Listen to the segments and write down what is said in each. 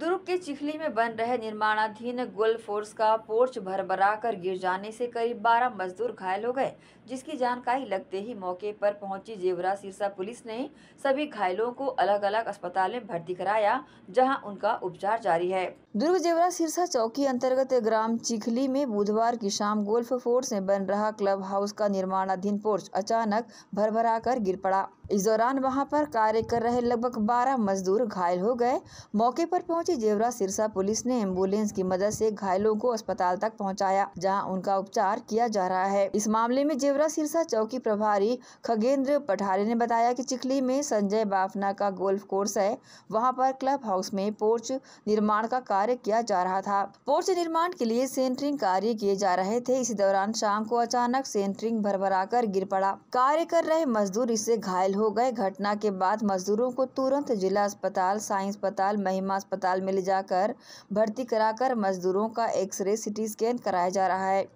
दुर्ग के चिखली में बन रहे निर्माणाधीन गोल फोर्स का पोर्च भरा कर गिर जाने से करीब 12 मजदूर घायल हो गए जिसकी जानकारी लगते ही मौके पर पहुंची जेवरा सिरसा पुलिस ने सभी घायलों को अलग अलग अस्पताल में भर्ती कराया जहां उनका उपचार जारी है दुर्ग जेवरा सिरसा चौकी अंतर्गत ग्राम चिखली में बुधवार की शाम गोल्फ फोर्स में बन रहा क्लब हाउस का निर्माणाधीन पोर्च अचानक भरा कर गिर पड़ा इस दौरान वहाँ पर कार्य कर रहे लगभग बारह मजदूर घायल हो गए मौके पर पहुंच रांची जेवरा सिरसा पुलिस ने एम्बुलेंस की मदद से घायलों को अस्पताल तक पहुंचाया जहां उनका उपचार किया जा रहा है इस मामले में जेवरा सिरसा चौकी प्रभारी खगेंद्र पठारे ने बताया कि चिखली में संजय बाफना का गोल्फ कोर्स है वहां पर क्लब हाउस में पोर्च निर्माण का कार्य किया जा रहा था पोर्च निर्माण के लिए सेंटरिंग कार्य किए जा रहे थे इसी दौरान शाम को अचानक सेंटरिंग भरभराकर गिर पड़ा कार्य कर रहे मजदूर इससे घायल हो गए घटना के बाद मजदूरों को तुरंत जिला अस्पताल साइंस अस्पताल महिमा अस्पताल अस्पताल में ले जाकर भर्ती कराकर मजदूरों का एक्सरे सिटी स्कैन कराया जा रहा है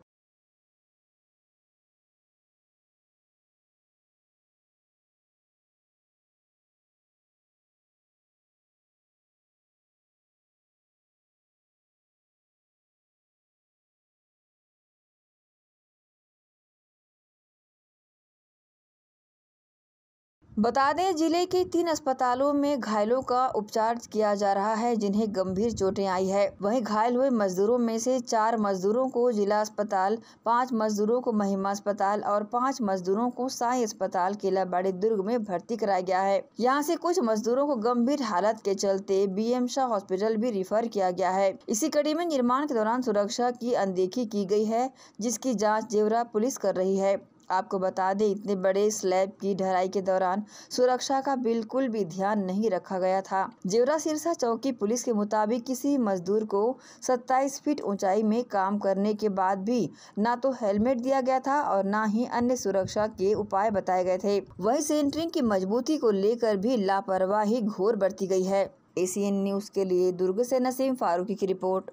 बता दें जिले के तीन अस्पतालों में घायलों का उपचार किया जा रहा है जिन्हें गंभीर चोटें आई है वहीं घायल हुए मजदूरों में से चार मजदूरों को जिला अस्पताल पांच मजदूरों को महिमा अस्पताल और पांच मजदूरों को साई अस्पताल केला बाड़ी दुर्ग में भर्ती कराया गया है यहां से कुछ मजदूरों को गंभीर हालत के चलते बी एम शाह हॉस्पिटल भी रिफर किया गया है इसी कड़ी में निर्माण के दौरान सुरक्षा की अनदेखी की गयी है जिसकी जाँच जेवरा पुलिस कर रही है आपको बता दें इतने बड़े स्लैब की ढलाई के दौरान सुरक्षा का बिल्कुल भी ध्यान नहीं रखा गया था जेवरा सिरसा चौकी पुलिस के मुताबिक किसी मजदूर को सत्ताईस फीट ऊंचाई में काम करने के बाद भी न तो हेलमेट दिया गया था और न ही अन्य सुरक्षा के उपाय बताए गए थे वही सेंटरिंग की मजबूती को लेकर भी लापरवाही घोर बरती गयी है ए न्यूज के लिए दुर्ग ऐसी नसीम फारूकी की रिपोर्ट